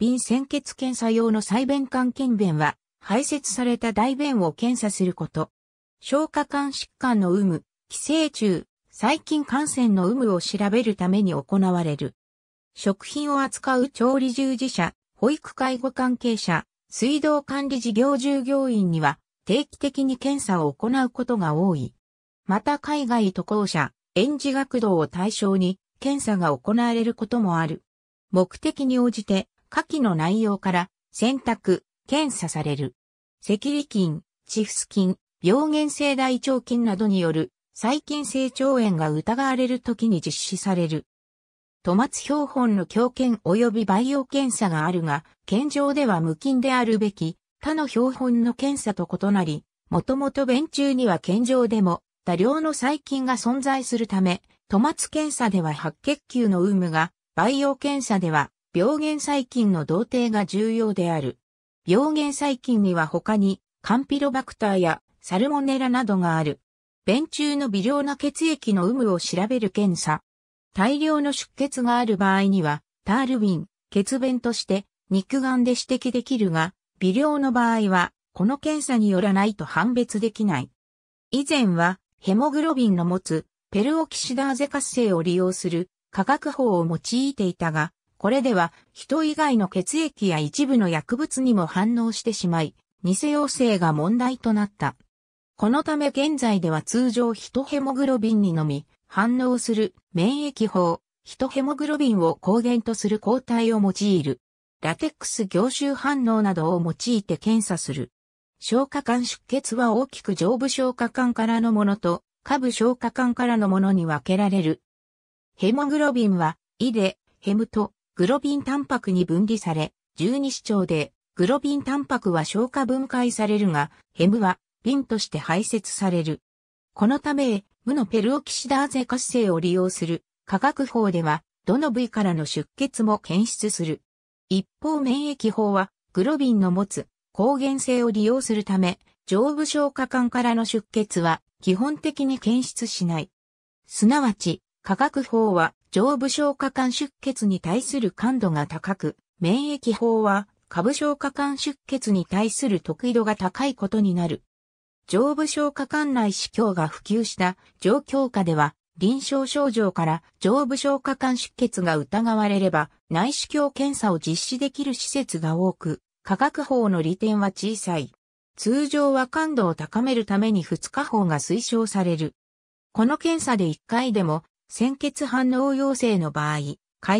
便鮮血検査用の細便管検便は、排泄された大便を検査すること。消化管疾患の有無、寄生虫、細菌感染の有無を調べるために行われる。食品を扱う調理従事者、保育介護関係者、水道管理事業従業員には定期的に検査を行うことが多い。また海外渡航者、園児学童を対象に検査が行われることもある。目的に応じて下記の内容から選択、検査される。赤痢菌、チフス菌、病原性大腸菌などによる細菌性腸炎が疑われる時に実施される。トマツ標本の強検及び培養検査があるが、健常では無菌であるべき他の標本の検査と異なり、もともと弁中には健常でも多量の細菌が存在するため、トマツ検査では白血球の有無が、培養検査では病原細菌の同定が重要である。病原細菌には他に、カンピロバクターやサルモネラなどがある。便中の微量な血液の有無を調べる検査。大量の出血がある場合には、タールィン、血便として肉眼で指摘できるが、微量の場合は、この検査によらないと判別できない。以前は、ヘモグロビンの持つペルオキシダーゼ活性を利用する化学法を用いていたが、これでは人以外の血液や一部の薬物にも反応してしまい、偽陽性が問題となった。このため現在では通常ヒトヘモグロビンにのみ反応する免疫法、ヒトヘモグロビンを抗原とする抗体を用いる。ラテックス凝集反応などを用いて検査する。消化管出血は大きく上部消化管からのものと下部消化管からのものに分けられる。ヘモグロビンは、胃で、ヘムとグロビンタンパクに分離され、十二指腸でグロビンタンパクは消化分解されるが、ヘムはビンとして排泄される。このため、無のペルオキシダーゼ活性を利用する化学法では、どの部位からの出血も検出する。一方免疫法は、グロビンの持つ抗原性を利用するため、上部消化管からの出血は基本的に検出しない。すなわち、化学法は上部消化管出血に対する感度が高く、免疫法は下部消化管出血に対する得意度が高いことになる。上部消化管内視鏡が普及した状況下では、臨床症状から上部消化管出血が疑われれば内視鏡検査を実施できる施設が多く、科学法の利点は小さい。通常は感度を高めるために2日法が推奨される。この検査で1回でも鮮血反応陽性の場合、潰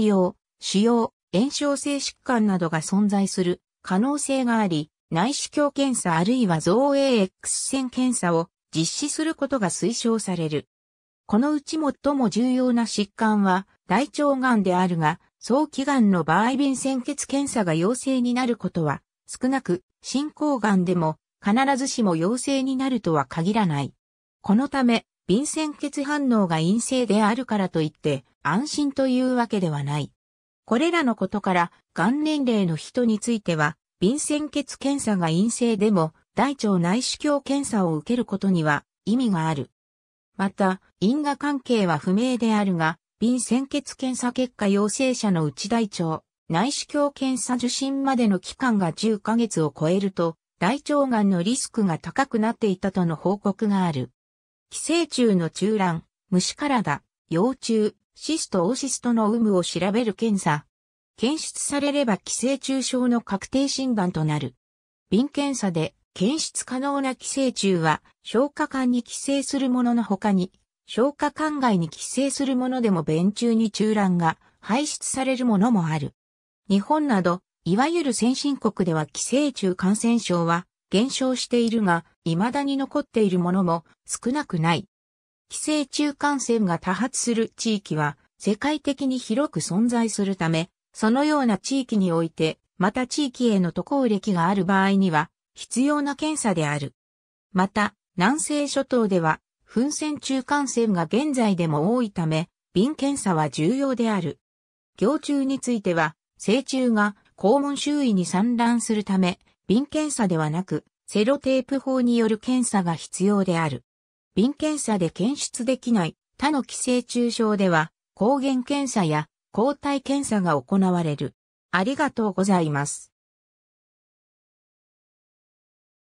瘍、腫瘍、炎症性疾患などが存在する可能性があり、内視鏡検査あるいは造 A X 線検査を実施することが推奨される。このうち最も重要な疾患は大腸がんであるが、早期がんの場合便潜血検査が陽性になることは少なく、進行がんでも必ずしも陽性になるとは限らない。このため、便潜血反応が陰性であるからといって安心というわけではない。これらのことから、癌年齢の人については、便潜血検査が陰性でも、大腸内視鏡検査を受けることには意味がある。また、因果関係は不明であるが、便潜血検査結果陽性者の内大腸、内視鏡検査受診までの期間が10ヶ月を超えると、大腸がんのリスクが高くなっていたとの報告がある。寄生虫の中卵、虫体、幼虫、シストオシストの有無を調べる検査。検出されれば寄生虫症の確定診断となる。便検査で検出可能な寄生虫は消化管に寄生するものの他に消化管外に寄生するものでも便中に中卵が排出されるものもある。日本など、いわゆる先進国では寄生虫感染症は減少しているが、未だに残っているものも少なくない。寄生虫感染が多発する地域は世界的に広く存在するため、そのような地域において、また地域への渡航歴がある場合には必要な検査である。また、南西諸島では、噴泉中感染が現在でも多いため、便検査は重要である。行虫については、成虫が肛門周囲に散乱するため、便検査ではなく、セロテープ法による検査が必要である。便検査で検出できない他の寄生虫症では抗原検査や抗体検査が行われる。ありがとうございます。